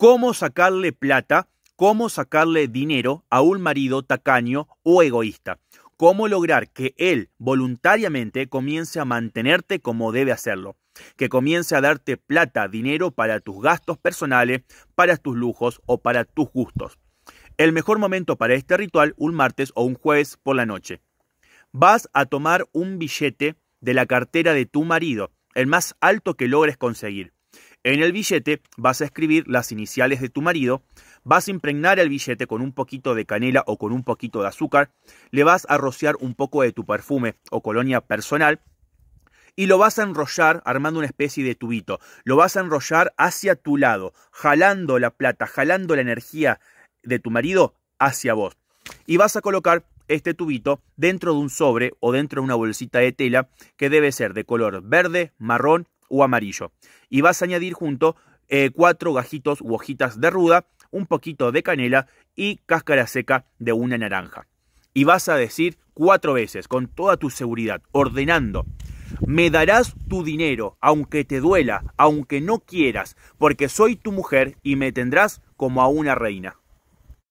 cómo sacarle plata, cómo sacarle dinero a un marido tacaño o egoísta. Cómo lograr que él voluntariamente comience a mantenerte como debe hacerlo. Que comience a darte plata, dinero para tus gastos personales, para tus lujos o para tus gustos. El mejor momento para este ritual, un martes o un jueves por la noche. Vas a tomar un billete de la cartera de tu marido, el más alto que logres conseguir. En el billete vas a escribir las iniciales de tu marido, vas a impregnar el billete con un poquito de canela o con un poquito de azúcar, le vas a rociar un poco de tu perfume o colonia personal y lo vas a enrollar armando una especie de tubito, lo vas a enrollar hacia tu lado, jalando la plata, jalando la energía de tu marido hacia vos. Y vas a colocar este tubito dentro de un sobre o dentro de una bolsita de tela que debe ser de color verde, marrón o amarillo. Y vas a añadir junto eh, cuatro gajitos u hojitas de ruda, un poquito de canela y cáscara seca de una naranja. Y vas a decir cuatro veces, con toda tu seguridad, ordenando, me darás tu dinero, aunque te duela, aunque no quieras, porque soy tu mujer y me tendrás como a una reina.